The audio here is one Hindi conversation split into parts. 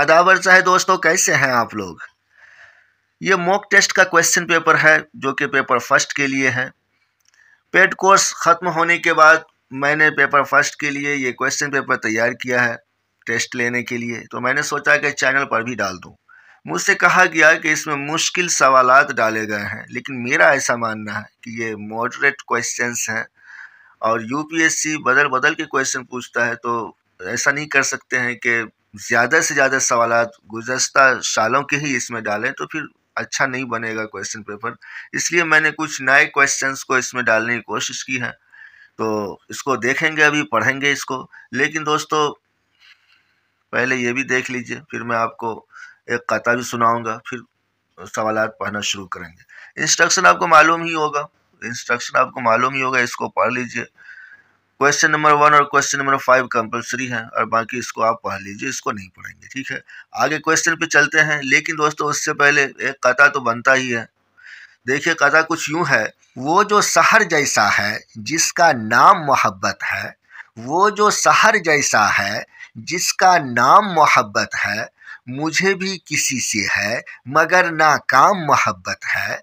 अदावर चाहे दोस्तों कैसे हैं आप लोग ये मॉक टेस्ट का क्वेश्चन पेपर है जो कि पेपर फर्स्ट के लिए है पेड कोर्स ख़त्म होने के बाद मैंने पेपर फर्स्ट के लिए ये क्वेश्चन पेपर तैयार किया है टेस्ट लेने के लिए तो मैंने सोचा कि चैनल पर भी डाल दूँ मुझसे कहा गया कि इसमें मुश्किल सवाल डाले गए हैं लेकिन मेरा ऐसा मानना है कि ये मॉडरेट क्वेश्चन हैं और यूपीएससी बदल बदल के क्वेश्चन पूछता है तो ऐसा नहीं कर सकते हैं कि ज़्यादा से ज़्यादा सवाल गुजशत सालों के ही इसमें डालें तो फिर अच्छा नहीं बनेगा क्वेश्चन पेपर इसलिए मैंने कुछ नए क्वेश्चंस को इसमें डालने की कोशिश की है तो इसको देखेंगे अभी पढ़ेंगे इसको लेकिन दोस्तों पहले ये भी देख लीजिए फिर मैं आपको एक कथा भी सुनाऊंगा फिर सवाल पढ़ना शुरू करेंगे इंस्ट्रक्शन आपको मालूम ही होगा इंस्ट्रक्शन आपको मालूम ही होगा इसको पढ़ लीजिए क्वेश्चन नंबर वन और क्वेश्चन नंबर फाइव कंपलसरी है और बाकी इसको आप पढ़ लीजिए इसको नहीं पढ़ेंगे ठीक है आगे क्वेश्चन पे चलते हैं लेकिन दोस्तों उससे पहले एक कथा तो बनता ही है देखिए कथा कुछ यूँ है वो जो शहर जैसा है जिसका नाम मोहब्बत है वो जो शहर जैसा है जिसका नाम मोहब्बत है मुझे भी किसी से है मगर ना काम मोहब्बत है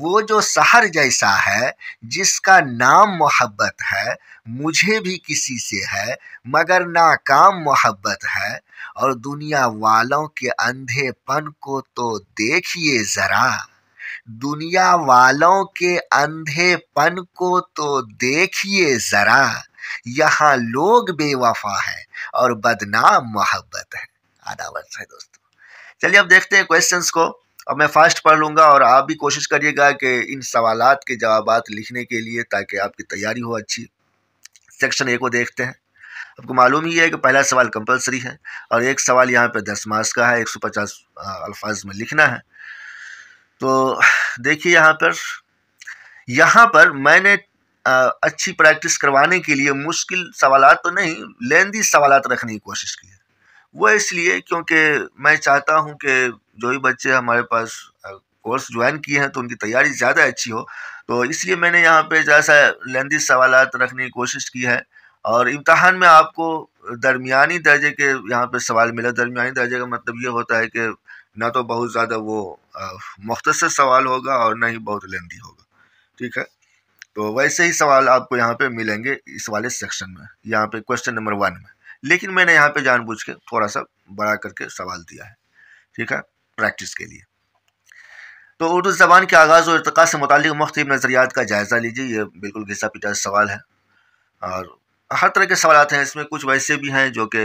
वो जो शहर जैसा है जिसका नाम मोहब्बत है मुझे भी किसी से है मगर ना काम मोहब्बत है और दुनिया वालों के अंधेपन को तो देखिए ज़रा दुनिया वालों के अंधेपन को तो देखिए ज़रा यहाँ लोग बेवफा है और बदनाम मोहब्बत है आदावर है दोस्तों चलिए अब देखते हैं क्वेश्चंस को अब मैं फास्ट पढ़ लूँगा और आप भी कोशिश करिएगा कि इन सवाल के जवाब लिखने के लिए ताकि आपकी तैयारी हो अच्छी सेक्शन ए को देखते हैं आपको मालूम ही है कि पहला सवाल कंपलसरी है और एक सवाल यहाँ पे दस मार्स का है एक सौ पचास अल्फाज में लिखना है तो देखिए यहाँ पर यहाँ पर मैंने अच्छी प्रैक्टिस करवाने के लिए मुश्किल सवाल तो नहीं लेंदी सवाल रखने की कोशिश की है वो इसलिए क्योंकि मैं चाहता हूँ कि जो भी बच्चे हमारे पास कोर्स ज्वाइन किए हैं तो उनकी तैयारी ज़्यादा अच्छी हो तो इसलिए मैंने यहाँ पे जैसा लेंदी सवाल रखने की कोशिश की है और इम्तहान में आपको दरमियानी दर्जे के यहाँ पे सवाल मिला दरमियानी दर्जे का मतलब ये होता है कि ना तो बहुत ज़्यादा वो मुख्तर सवाल होगा और ना ही बहुत लेंदी होगा ठीक है तो वैसे ही सवाल आपको यहाँ पे मिलेंगे इस वाले सेक्शन में यहाँ पे क्वेश्चन नंबर वन में लेकिन मैंने यहाँ पे जानबूझ के थोड़ा सा बड़ा करके सवाल दिया है ठीक है प्रैक्टिस के लिए तो उर्दू ज़बान के आगाज़ और इरतका से मुतल मुख्तु नज़रियात का जायज़ा लीजिए ये बिल्कुल घिसा पिटा सवाल है और हर तरह के सवाल हैं इसमें कुछ वैसे भी हैं जो कि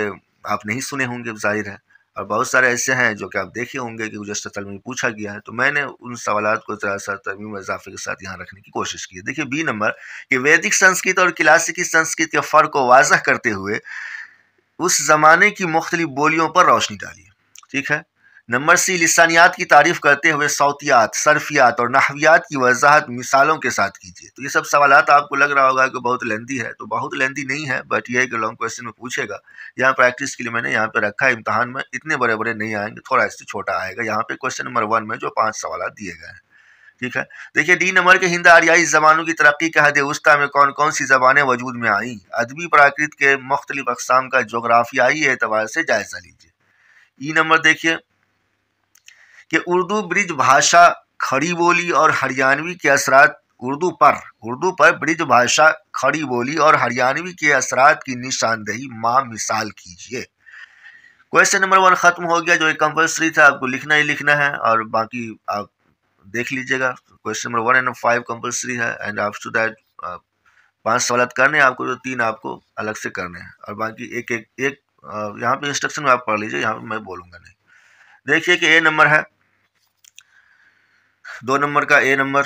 आप नहीं सुने होंगे जाहिर है और बहुत सारे ऐसे हैं जो कि आप देखे होंगे कि गुजशत साल में पूछा गया है तो मैंने उन सवाल को ज़रा सा तमीम इजाफे के साथ यहाँ रखने की कोशिश की है देखिए बी नंबर कि वैदिक संस्कृत और क्लासिकी संस्कृत के फ़र्क को वाजह करते हुए उस ज़माने की मुख्तलिफ बोलियों पर रोशनी डाली ठीक है नंबर सी लसानियात की तारीफ़ करते हुए सौतियात सरफियात और नहवियात की वजाहत मिसालों के साथ कीजिए तो ये सब सवाल आपको लग रहा होगा कि बहुत लेंदी है तो बहुत लेंदी नहीं है बट ये कि लॉन्ग क्वेश्चन में पूछेगा यहाँ प्रैक्टिस के लिए मैंने यहाँ पर रखा है इम्तहान में इतने बड़े बड़े नहीं आएंगे थोड़ा इससे छोटा आएगा यहाँ पे क्वेश्चन नंबर वन में जो पाँच सवाल दिए गए हैं ठीक है देखिए डी नंबर के हिंद आरियाई जबानों की तरक्की के हद वस्ती में कौन कौन सी जबानें वजूद में आईं अदबी प्राकृत के मुख्तलिफ अकसाम का जोग्राफियाई एतबार से जायज़ा लीजिए ई नंबर देखिए कि उर्दू ब्रिज भाषा खड़ी बोली और हरियाणवी के असरात उर्दू पर उर्दू पर ब्रिज भाषा खड़ी बोली और हरियाणवी के असरात की निशानदेही माँ मिसाल कीजिए क्वेश्चन नंबर वन ख़त्म हो गया जो एक कंपल्सरी था आपको लिखना ही लिखना है और बाकी आप देख लीजिएगा question number one and five compulsory है एंड आफ्टर दैट पांच सवाल तो करने हैं आपको जो तो तीन आपको अलग से करने हैं और बाकी एक एक एक यहाँ पे इंस्ट्रक्शन में आप पढ़ लीजिए यहाँ पे मैं बोलूँगा नहीं देखिए कि ए नंबर है दो नंबर का ए नंबर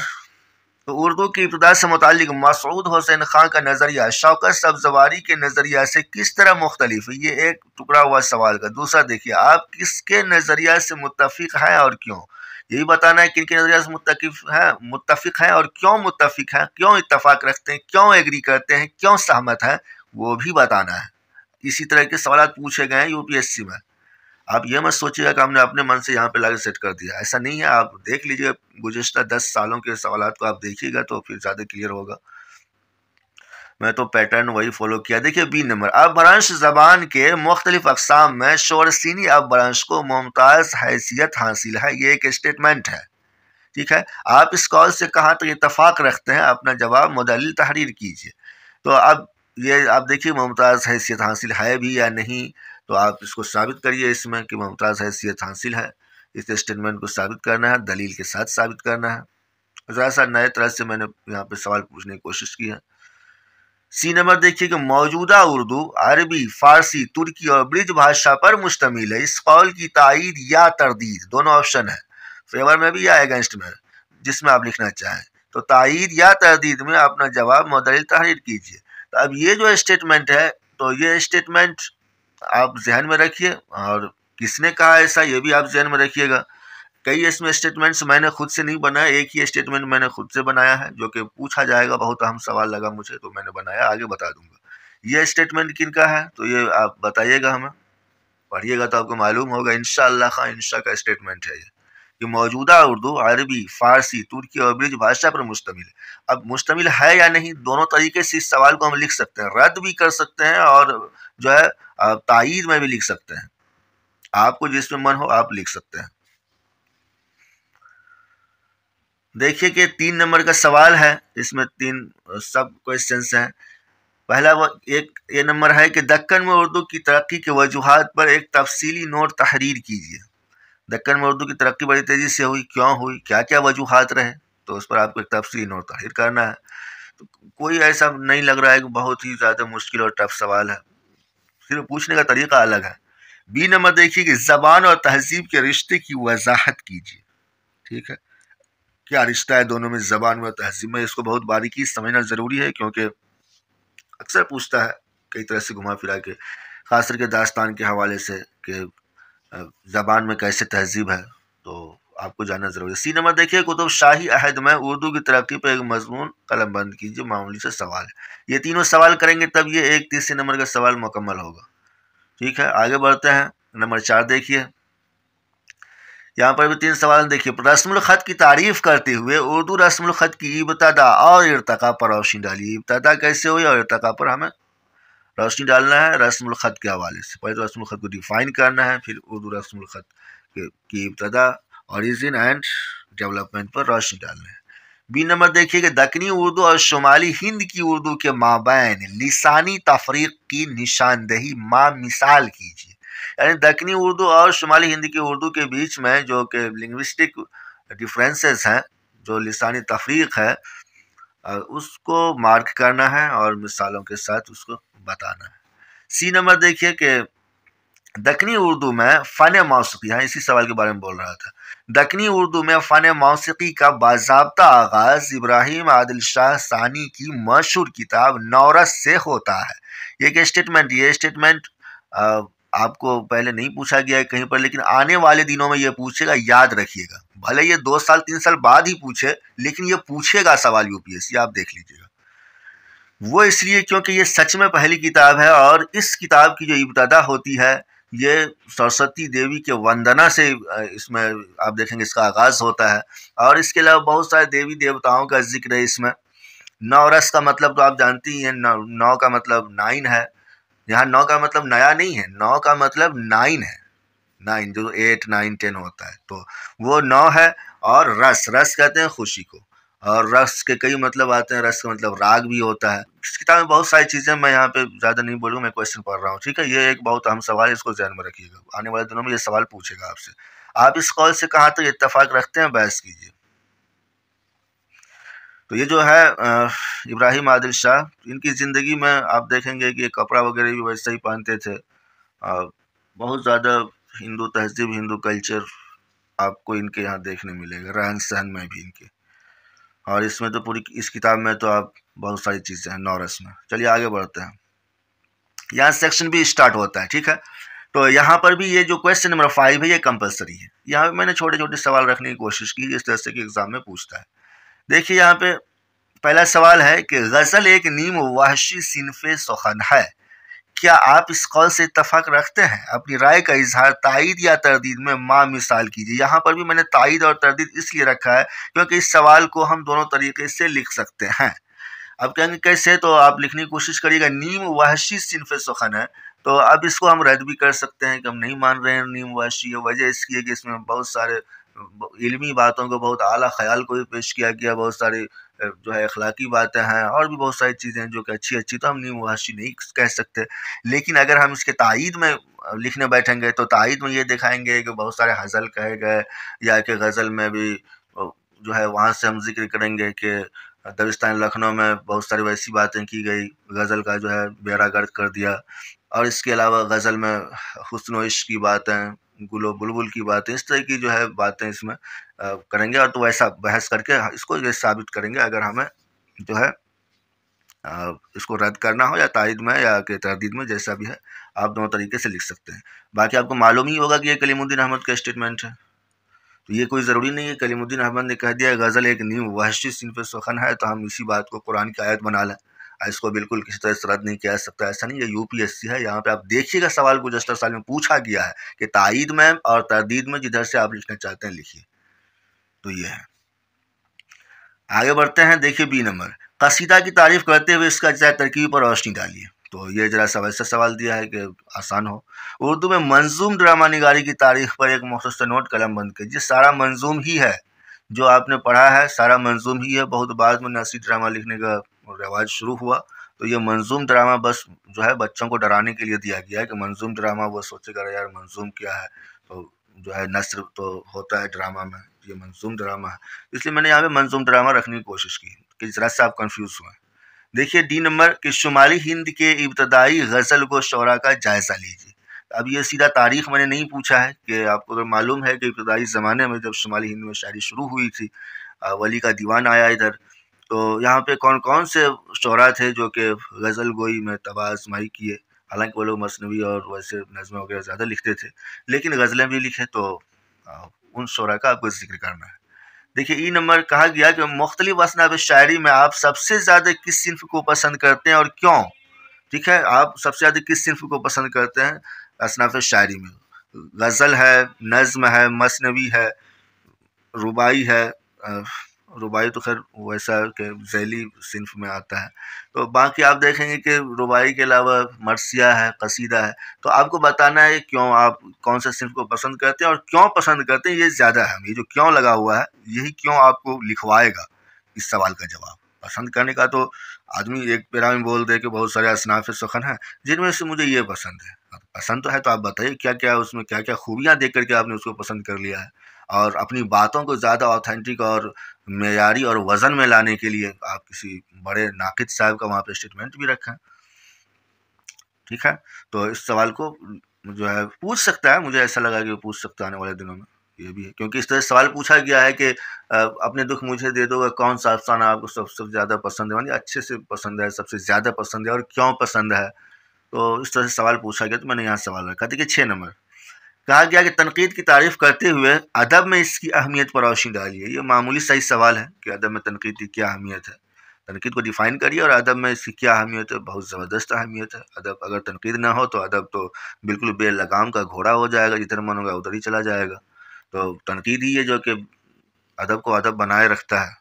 तो उर्दू की इब्तदा से मुतल मसूद हुसैन खां का नज़रिया शौकत सब्जवारी के नज़रिया से किस तरह मुख्तलिफ है ये एक टुकड़ा हुआ सवाल का दूसरा देखिए आप किसके नज़रिया से मुतफिक हैं और क्यों ये भी बताना है किन किन नजरिया से मुतकफ हैं मुतफिक हैं और क्यों मुतफिक हैं क्यों इतफाक रखते हैं क्यों एग्री करते हैं क्यों सहमत हैं वो भी बताना है इसी तरह के सवाल पूछे गए हैं सी में आप ये मत सोचिएगा कि हमने अपने मन से यहाँ पे लाकर सेट कर दिया ऐसा नहीं है आप देख लीजिए गुजशत दस सालों के सवाल को आप देखिएगा तो फिर ज़्यादा क्लियर होगा मैं तो पैटर्न वही फॉलो किया देखिए बी नंबर अब ब्रांश जबान के मुख्तलिफ अकसाम में शोरसिनी अब ब्रांश को मुमताज़ हैसियत हासिल है ये एक स्टेटमेंट है ठीक है आप इस कॉल से कहाँ तक इतफाक़ रखते हैं अपना जवाब मदल तहरीर कीजिए तो अब ये आप देखिए मुमताज़ हैसियत हासिल है भी या नहीं तो आप इसको साबित करिए इसमें कि मुमताज़ हैसियत हासिल है इस स्टेटमेंट को साबित करना है दलील के साथ साबित करना है ज़रा सा नए तरह से मैंने यहाँ पे सवाल पूछने की कोशिश की है सी नंबर देखिए कि मौजूदा उर्दू अरबी फारसी तुर्की और ब्रिज भाषा पर मुश्तमिल है इस कौल की तइद या तरदीद दोनों ऑप्शन है फेवर में भी या अगेंस्ट में जिसमें आप लिखना चाहें तो तइद या तरदीद में अपना जवाब मदरिल तहरीर कीजिए तो अब ये जो स्टेटमेंट है तो ये स्टेटमेंट आप जहन में रखिए और किसने कहा ऐसा ये भी आप जहन में रखिएगा कई इसमें स्टेटमेंट्स मैंने खुद से नहीं बनाया एक ही स्टेटमेंट मैंने खुद से बनाया है जो कि पूछा जाएगा बहुत अहम सवाल लगा मुझे तो मैंने बनाया आगे बता दूंगा ये स्टेटमेंट किन का है तो ये आप बताइएगा हमें पढ़िएगा तो आपको मालूम होगा इनशा खां इंशा का स्टेटमेंट है ये कि मौजूदा उर्दू अरबी फारसी तुर्की और ब्रिज भाषा पर मुश्तमिल अब मुश्तमिल है या नहीं दोनों तरीके से इस सवाल को हम लिख सकते हैं रद्द भी कर सकते हैं और जो है तायद में भी लिख सकते हैं आपको जिसमें मन हो आप लिख सकते हैं देखिए कि तीन नंबर का सवाल है इसमें तीन सब क्वेश्चन हैं पहला वो एक ये नंबर है कि दक्कन में उर्दू की तरक्की के वजूहत पर एक तफसीली नोट तहरीर कीजिए दक्कन में उर्दू की तरक्की बड़ी तेज़ी से हुई क्यों हुई क्या क्या वजूहत रहे तो उस पर आपको एक तफसीली नोट तहरीर करना है तो कोई ऐसा नहीं लग रहा है कि बहुत ही ज़्यादा मुश्किल और टफ सवाल है सिर्फ पूछने का तरीका अलग है बी नंबर देखिए कि ज़बान और तहजीब के रिश्ते की वजाहत कीजिए ठीक है क्या रिश्ता है दोनों में ज़बान में और तहजीब में इसको बहुत बारीकी समझना ज़रूरी है क्योंकि अक्सर पूछता है कई तरह से घुमा फिरा के ख़ास करके दास्तान के हवाले से कि ज़बान में कैसे तहजीब है तो आपको जानना ज़रूरी है सी नंबर देखिए कुतुब शाही अहद में उर्दू की तरक्की पर एक मजमून कलम बंद कीजिए मामूली से सवाल ये तीनों सवाल करेंगे तब ये एक तीसरे नंबर का सवाल मुकम्मल होगा ठीक है आगे बढ़ते हैं नंबर चार देखिए यहाँ पर भी तीन सवाल देखिए रस्म ख़त की तारीफ करते हुए उर्दू रस्म ख़त की इब्तदा और इरतका पर रोशनी डालिए इब्ता कैसे हुई और इरतका पर हमें रोशनी डालना है रस्म ख़त के हवाले से पहले तो रस्म ख़त को डिफ़ाइन करना है फिर उर्दू रस्म ख़त की इब्तदा औरिजिन एंड डेवलपमेंट पर रोशनी डालना है बी नंबर देखिए कि दक्षिणी उर्दू और शुमाली हिंद की उर्दू के माबैन लिसानी तफरीक की निशानदही मा मिसाल कीजिए यानी दक्षिणी उर्दू और शुमाली हिंदी की उर्दू के बीच में जो कि लिंग्विस्टिक डिफरेंसेस हैं जो लसानी तफरीक है उसको मार्क करना है और मिसालों के साथ उसको बताना है सी नंबर देखिए कि दक्षिणी उर्दू में फ़न मौसीकी हाँ इसी सवाल के बारे में बोल रहा था दक्षिणी उर्दू में फ़न मौसीकी का बाबा आगाज़ इब्राहिम आदिल शाह सानी की मशहूर किताब नौरस से होता है ये एक स्टेटमेंट ये स्टेटमेंट आपको पहले नहीं पूछा गया है कहीं पर लेकिन आने वाले दिनों में ये पूछेगा याद रखिएगा भले ये दो साल तीन साल बाद ही पूछे लेकिन ये पूछेगा सवाल यूपीएससी आप देख लीजिएगा वो इसलिए क्योंकि ये सच में पहली किताब है और इस किताब की जो इब्तदा होती है ये सरस्वती देवी के वंदना से इसमें आप देखेंगे इसका आगाज़ होता है और इसके अलावा बहुत सारे देवी देवताओं का जिक्र है इसमें नौ रस का मतलब तो आप जानती ही हैं नौ, नौ का मतलब नाइन है यहाँ नौ का मतलब नया नहीं है नौ का मतलब नाइन है नाइन जो एट नाइन टेन होता है तो वो नौ है और रस रस कहते हैं खुशी को और रस के कई मतलब आते हैं रस का मतलब राग भी होता है इस किताब में बहुत सारी चीज़ें मैं यहाँ पे ज़्यादा नहीं बोलूँगा मैं क्वेश्चन पढ़ रहा हूँ ठीक है ये एक बहुत अहम सवाल है इसको जहन में रखिएगा आने वाले दिनों में ये सवाल पूछेगा आपसे आप इस कॉल से कहाँ तक तो इतफाक रखते हैं बहस कीजिए तो ये जो है इब्राहिम आदिल शाह इनकी ज़िंदगी में आप देखेंगे कि कपड़ा वगैरह भी वैसे ही पहनते थे बहुत ज़्यादा हिंदू तहजीब हिंदू कल्चर आपको इनके यहाँ देखने मिलेगा रहन सहन में भी इनके और इसमें तो पूरी इस किताब में तो आप बहुत सारी चीज़ें हैं नॉरस में चलिए आगे बढ़ते हैं यहाँ सेक्शन भी स्टार्ट होता है ठीक है तो यहाँ पर भी ये जो क्वेश्चन नंबर फाइव है ये कंपलसरी है यहाँ पर मैंने छोटे छोटे सवाल रखने की कोशिश की इस तरह से कि एग्ज़ाम में पूछता है देखिए यहाँ पे पहला सवाल है कि गज़ल एक नीम वाहशी सिनफ सुखन है क्या आप इस कौल से इतफाक रखते हैं अपनी राय का इजहार तइद या तरदीद में माँ मिसाल कीजिए यहाँ पर भी मैंने तइद और तरदीद इसलिए रखा है क्योंकि इस सवाल को हम दोनों तरीके से लिख सकते हैं अब कहेंगे कैसे तो आप लिखने की कोशिश करिएगा नीम वाहशी सिनफ सुखन है तो अब इसको हम रद्द भी कर सकते हैं कि हम नहीं मान रहे हैं नीम वाहशी वजह इसकी है कि इसमें बहुत सारे इल्मी बातों को बहुत आला ख्याल को भी पेश किया गया बहुत सारी जो है अखलाकी बातें हैं और भी बहुत सारी चीज़ें हैं जो कि अच्छी अच्छी तो हम नीम मुहाशी नहीं कह सकते लेकिन अगर हम इसके तइद में लिखने बैठेंगे तो तइद में ये दिखाएंगे कि बहुत सारे हज़ल कहे गए या कि गज़ल में भी जो है वहाँ से हम जिक्र करेंगे कि दबिस्तान लखनऊ में बहुत सारी वैसी बातें की गई गज़ल का जो है बेड़ा गर्द कर दिया और इसके अलावा गज़ल में हसन इश्क की बातें गुलो बुलबुल की बातें इस तरह की जो है बातें इसमें करेंगे और तो ऐसा बहस करके इसको ये साबित करेंगे अगर हमें जो है इसको रद्द करना हो या तारीद में या के तरदीद में जैसा भी है आप दोनों तरीके से लिख सकते हैं बाकी आपको मालूम ही होगा कि ये कलीमुद्दीन अहमद का स्टेटमेंट है तो ये कोई ज़रूरी नहीं है कलीमुद्दीन अहमद ने कह दिया गज़ल एक नीम वहशी सिनफ सखन है तो हम इसी बात को कुरान की आयत बना लें इसको बिल्कुल किसी तरह से रद्द नहीं किया जा सकता ऐसा नहीं ये यूपीएससी है यहाँ पे आप देखिएगा सवाल गुजस्तर साल में पूछा गया है कि तइद में और तरदीद में जिधर से आप लिखना चाहते हैं लिखिए तो ये है आगे बढ़ते हैं देखिए बी नंबर कसीदा की तारीफ करते हुए इसका जरा तरकीब पर रोशनी डालिए तो ये जरा सब ऐसा सवाल दिया है कि आसान हो उर्दू में मंजूम ड्रामा निगारी की तारीफ पर एक मखसूस नोट कलम बंद कीजिए सारा मंजूम ही है जो आपने पढ़ा है सारा मंजूम ही है बहुत बाद में नसी ड्रामा लिखने का रिवाज शुरू हुआ तो ये मंजूम ड्रामा बस जो है बच्चों को डराने के लिए दिया गया है कि मंजूम ड्रामा वो सोचेगा यार मंजूम क्या है तो जो है नसर तो होता है ड्रामा में ये मंजूम ड्रामा है इसलिए मैंने यहाँ पे मंजूम ड्रामा रखने की कोशिश की कि जरा से आप कन्फ्यूज़ हुए देखिए डी नंबर कि शुमाली हिंद के इब्तदाई गज़ल को शौरा का जायज़ा लीजिए अब ये सीधा तारीख मैंने नहीं पूछा है कि आपको तो मालूम है कि इब्तदाई ज़माने में जब शुमाली हिंद में शायरी शुरू हुई थी वली का दीवान आया इधर तो यहाँ पे कौन कौन से शहरा थे जो कि गज़ल गोई में तबाजमाई किए हालांकि वो लोग मसनवी और वैसे नज़में वगैरह ज़्यादा लिखते थे लेकिन गज़लें भी लिखे तो उन शरा का आपको जिक्र करना है देखिए ई नंबर कहा गया कि मुख्तलि असनाब शायरी में आप सबसे ज़्यादा किस सिनफ को पसंद करते हैं और क्यों ठीक है आप सबसे ज़्यादा किस सिनफ को पसंद करते हैं असनाफ शायरी में गज़ल है नज़म है मसनवी है रुबाई है रुबाई तो खैर वैसा के जैली सिंफ में आता है तो बाकी आप देखेंगे कि रुबाई के अलावा मरसिया है कसीदा है तो आपको बताना है क्यों आप कौन सा सिंफ को पसंद करते हैं और क्यों पसंद करते हैं ये ज़्यादा है ये जो क्यों लगा हुआ है यही क्यों आपको लिखवाएगा इस सवाल का जवाब पसंद करने का तो आदमी एक पेरा में बोल दे कि बहुत सारे असनाफ सखन हैं जिनमें से मुझे ये पसंद है पसंद तो है तो आप बताइए क्या क्या उसमें क्या क्या खूबियाँ देख करके आपने उसको पसंद कर लिया है और अपनी बातों को ज़्यादा ऑथेंटिक और मैारी और वज़न में लाने के लिए आप किसी बड़े नाकिद साहब का वहाँ पर स्टेटमेंट भी रखें ठीक है तो इस सवाल को जो है पूछ सकता है मुझे ऐसा लगा कि वो पूछ सकता है आने वाले दिनों में ये भी है क्योंकि इस तरह सवाल पूछा गया है कि अपने दुख मुझे दे दो कौन सा अफसाना आपको सबसे ज़्यादा पसंद है मानी मतलब अच्छे से पसंद है सबसे ज़्यादा पसंद है और क्यों पसंद है तो इस तरह से सवाल पूछा गया तो मैंने यहाँ सवाल रखा देखिए छः नंबर कहा गया कि तनकीद की तारीफ़ करते हुए अदब में इसकी अहमियत पर रोशनी डालिए ये मामूली सही सवाल है कि अदब में तनकीद की क्या अहमियत है तनकीद को डिफ़ाइन करिए और अदब में इसकी क्या अहमियत है बहुत ज़बरदस्त अहमियत है अदब अगर तनकीद ना हो तो अदब तो बिल्कुल बेलगाम का घोड़ा हो जाएगा जितना मन होगा उधर ही चला जाएगा तो तनकीद ही है जो कि अदब को अदब बनाए रखता है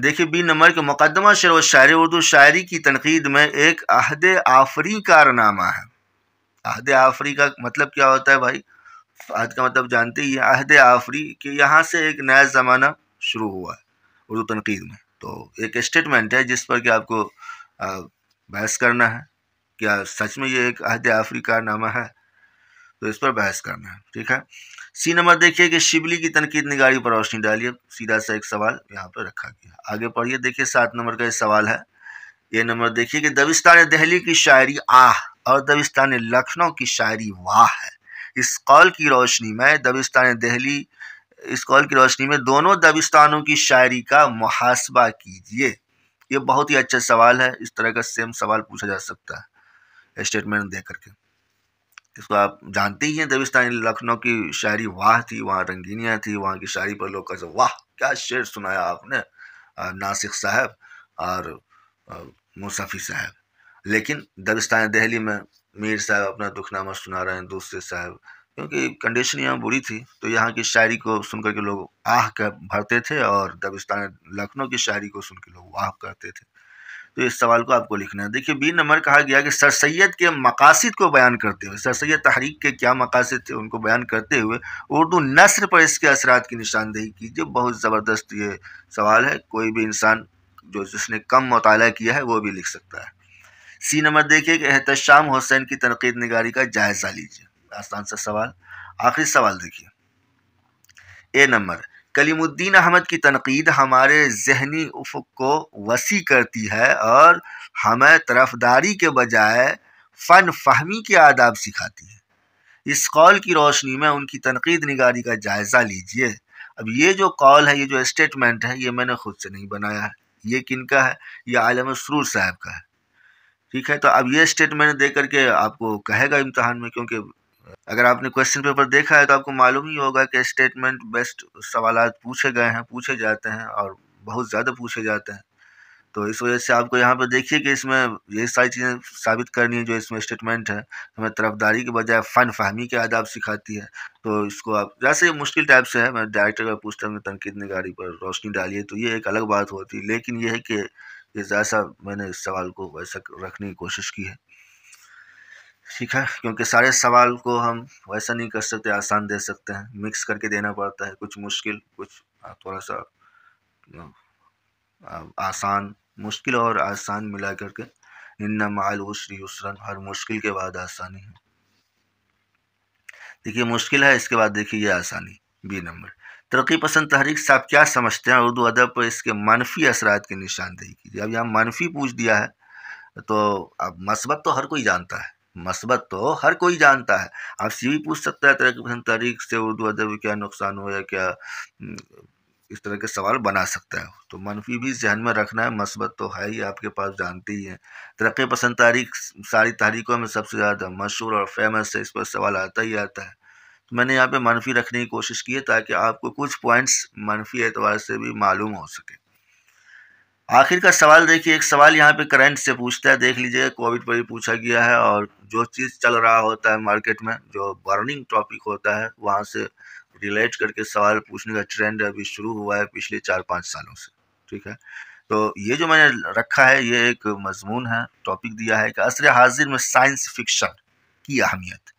देखिए बी नंबर के मुकदमा शर व शायरी उर्दू शायरी की तनकीद में एक अहद आफरी कारनामा है अहद आफरी का मतलब क्या होता है भाई आज का मतलब जानते ही अहद आफरी कि यहाँ से एक नया ज़माना शुरू हुआ है उर्दू तनकीद में तो एक स्टेटमेंट है जिस पर कि आपको बहस करना है क्या सच में ये एक अहद आफरी कारनामा है तो इस पर बहस करना है ठीक है सी नंबर देखिए कि शिबली की तनकीद निगाड़ी पर रोशनी डालिए सीधा सा एक सवाल यहाँ पर रखा गया आगे पढ़िए देखिए सात नंबर का ये सवाल है ये नंबर देखिए कि दबिस्तान दहली की शायरी आह और दबिस्तान लखनऊ की शायरी वाह है इस कौल की रोशनी में दबिस्तान दहली इस कौल की रोशनी में दोनों दबिस्तानों की शायरी का मुहासबा कीजिए ये बहुत ही अच्छा सवाल है इस तरह का सेम सवाल पूछा जा सकता है स्टेटमेंट दे करके इसको आप जानते ही हैं देविस्तानी लखनऊ की शायरी वाह थी वहाँ रंगीनियाँ थी वहाँ की शायरी पर लोग कहते वाह क्या शेर सुनाया आपने नासिक साहब और मुसफ़ी साहब लेकिन दबिस्तान दहली में मीर साहब अपना दुखनामा सुना रहे हैं दूसरे साहब क्योंकि कंडीशन यहाँ बुरी थी तो यहाँ की शायरी को सुनकर के लोग आह कर भरते थे और दबिस्तान लखनऊ की शायरी को सुन के लोग वाह करते थे तो इस सवाल को आपको लिखना है देखिए बी नंबर कहा गया कि सर सैद के मकासद को बयान करते हुए सर सैद तहरीक के क्या मकासद थे उनको बयान करते हुए उर्दू नसर पर इसके असरात की निशानदेही कीजिए बहुत ज़बरदस्त ये सवाल है कोई भी इंसान जो जिसने कम मताल किया है वो भी लिख सकता है सी नंबर देखिए कि एहतशाम हुसैन की तनकीद नगारी का जायज़ा लीजिए आसान सा सवाल आखिरी सवाल देखिए ए नंबर कलीमुद्दीन अहमद की तनकीद हमारे जहनी उफक को वसी करती है और हमें तरफदारी के बजाय फ़न फहमी के आदाब सिखाती है इस कौल की रोशनी में उनकी तनकीद निगारी का जायज़ा लीजिए अब ये जो कौल है ये जो स्टेटमेंट है ये मैंने खुद से नहीं बनाया है ये किन का है ये आलम सरूर साहब का है ठीक है तो अब ये स्टेटमेंट दे करके आपको कहेगा इम्तहान में क्योंकि अगर आपने क्वेश्चन पेपर देखा है तो आपको मालूम ही होगा कि स्टेटमेंट बेस्ट सवाल पूछे गए हैं पूछे जाते हैं और बहुत ज़्यादा पूछे जाते हैं तो इस वजह से आपको यहाँ पर देखिए कि इसमें ये सारी चीज़ें साबित करनी है जो इसमें स्टेटमेंट है हमें तरफदारी के बजाय फ़न फहमी के आदाब सिखाती है तो इसको आप जैसे ये मुश्किल टाइप से है मैं डायरेक्टर का पूछता हूँ तनकीद गाड़ी पर रोशनी डालिए तो ये एक अलग बात होती है लेकिन यह है कि जैसा मैंने इस सवाल को वैसा रखने की कोशिश की है ठीक है क्योंकि सारे सवाल को हम वैसा नहीं कर सकते आसान दे सकते हैं मिक्स करके देना पड़ता है कुछ मुश्किल कुछ हाँ, थोड़ा सा हाँ, हाँ, आसान मुश्किल और आसान मिला करके इन्ना माल उश्री उसरन हर मुश्किल के बाद आसानी है देखिए मुश्किल है इसके बाद देखिए ये आसानी बी नंबर तरक्की पसंद तहरीक साहब क्या समझते हैं उर्दू अदब पर इसके मनफी असरात की निशानदेही कीजिए अब यहाँ मनफी पूछ दिया है तो अब मसबत तो हर कोई जानता है मस्बत तो हर कोई जानता है आप सी भी पूछ है हैं तरह तारीख से उर्दू अदब क्या नुकसान हो या क्या हम्म, इस तरह के सवाल बना सकता है तो मनफी भी जहन में रखना है मस्बत तो है ही आपके पास जानते ही है तरक् पसंद तारीख सारी तारीखों में सबसे ज़्यादा मशहूर और फेमस है इस पर सवाल आता ही आता है तो मैंने यहाँ पर मनफी रखने की कोशिश की है ताकि आपको कुछ पॉइंट्स मनफी एतवार से भी मालूम हो सके आखिर का सवाल देखिए एक सवाल यहाँ पे करंट से पूछता है देख लीजिए कोविड पर ही पूछा गया है और जो चीज़ चल रहा होता है मार्केट में जो बर्निंग टॉपिक होता है वहाँ से रिलेट करके सवाल पूछने का ट्रेंड अभी शुरू हुआ है पिछले चार पाँच सालों से ठीक है तो ये जो मैंने रखा है ये एक मजमून है टॉपिक दिया है कि असर हाजिर में साइंस फिक्शन की अहमियत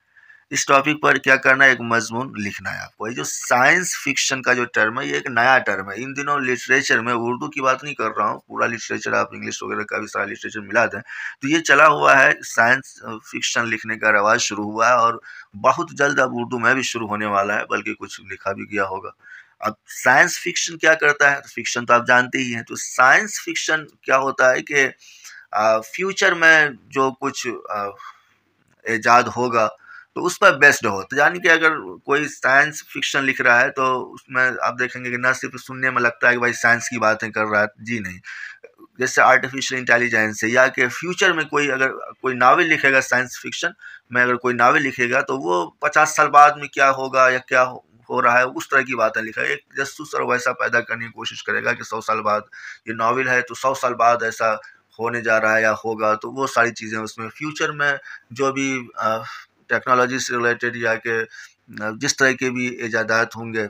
इस टॉपिक पर क्या करना है एक मजमून लिखना है आपको ये जो साइंस फिक्शन का जो टर्म है ये एक नया टर्म है इन दिनों लिटरेचर में उर्दू की बात नहीं कर रहा हूँ पूरा लिटरेचर आप इंग्लिश वगैरह का भी सारा लिटरेचर मिला दें तो ये चला हुआ है साइंस फिक्शन लिखने का रवाज शुरू हुआ है और बहुत जल्द अब उर्दू में भी शुरू होने वाला है बल्कि कुछ लिखा भी गया होगा अब साइंस फिक्शन क्या करता है फिक्शन तो आप जानते ही हैं तो साइंस फिक्शन क्या होता है कि फ्यूचर में जो कुछ ईजाद एजाद होगा तो उस पर बेस्ड हो तो यानी कि अगर कोई साइंस फिक्शन लिख रहा है तो उसमें आप देखेंगे कि न सिर्फ सुनने में लगता है कि भाई साइंस की बातें कर रहा है जी नहीं जैसे आर्टिफिशियल इंटेलिजेंस है या कि फ्यूचर में कोई अगर कोई नावल लिखेगा साइंस फिक्शन में अगर कोई नावल लिखेगा तो वो पचास साल बाद में क्या होगा या क्या हो, हो रहा है उस तरह की बातें लिखा एक जस्सूस और वैसा पैदा करने की कोशिश करेगा कि सौ साल बाद ये नावल है तो सौ साल बाद ऐसा होने जा रहा है या होगा तो वो सारी चीज़ें उसमें फ्यूचर में जो भी टेक्नोलॉजी से रिलेटेड या के जिस तरह के भी ईजादात होंगे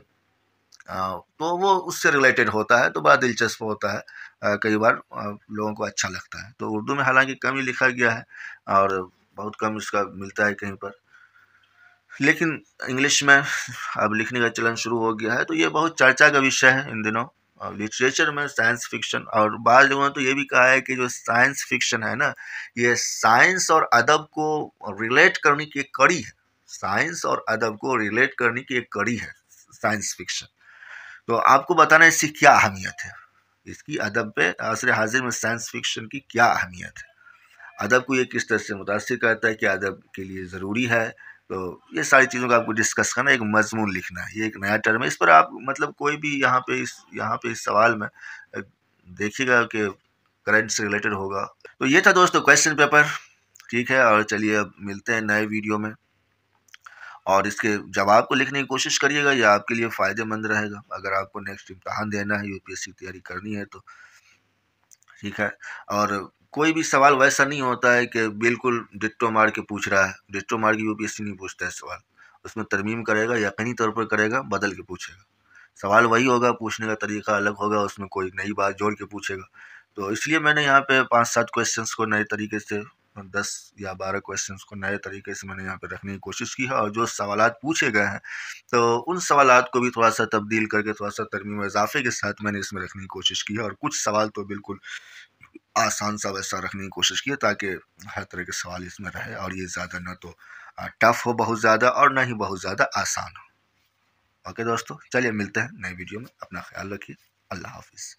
तो वो उससे रिलेटेड होता है तो बड़ा दिलचस्प होता है कई बार लोगों को अच्छा लगता है तो उर्दू में हालांकि कम ही लिखा गया है और बहुत कम इसका मिलता है कहीं पर लेकिन इंग्लिश में अब लिखने का चलन शुरू हो गया है तो ये बहुत चर्चा का विषय है इन दिनों और लिटरेचर में साइंस फिक्शन और बाद लोगों ने तो ये भी कहा है कि जो साइंस फिक्शन है ना ये साइंस और अदब को रिलेट करने की एक कड़ी है साइंस और अदब को रिलेट करने की एक कड़ी है साइंस फिक्शन तो आपको बताना इसकी क्या अहमियत है इसकी अदब पे असर हाजिर में साइंस फिक्शन की क्या अहमियत है अदब को ये किस तरह से मुतासर करता है कि अदब के लिए ज़रूरी है तो ये सारी चीज़ों का आपको डिस्कस करना एक मजमून लिखना है ये एक नया टर्म है इस पर आप मतलब कोई भी यहाँ पे इस यहाँ पे इस सवाल में देखिएगा कि करंट से रिलेटेड होगा तो ये था दोस्तों क्वेश्चन पेपर ठीक है और चलिए अब मिलते हैं नए वीडियो में और इसके जवाब को लिखने की कोशिश करिएगा यह आपके लिए फ़ायदेमंद रहेगा अगर आपको नेक्स्ट इम्तहान देना है यू की तैयारी करनी है तो ठीक है और कोई भी सवाल वैसा नहीं होता है कि बिल्कुल डिट्टो मार के पूछ रहा है डिट्टो मार के यूपीएससी नहीं पूछता है सवाल उसमें तरमीम करेगा यकीनी तौर पर करेगा बदल के पूछेगा सवाल वही होगा पूछने का तरीका अलग होगा उसमें कोई नई बात जोड़ के पूछेगा तो इसलिए मैंने यहाँ पे पाँच सात क्वेश्चंस को नए तरीके से दस या बारह क्वेश्चंस को नए तरीके से मैंने यहाँ पे रखने की कोशिश की है और जो सवाल पूछे गए हैं तो उन सवाल को भी थोड़ा सा तब्दील करके थोड़ा सा तरमीम इजाफे के साथ मैंने इसमें रखने की कोशिश की है और कुछ सवाल तो बिल्कुल आसान सा वैसा रखने की कोशिश की ताकि हर तरह के सवाल इसमें रहे और ये ज़्यादा ना तो टफ़ हो बहुत ज़्यादा और ना ही बहुत ज़्यादा आसान हो ओके दोस्तों चलिए मिलते हैं नए वीडियो में अपना ख्याल रखिए अल्लाह हाफिज़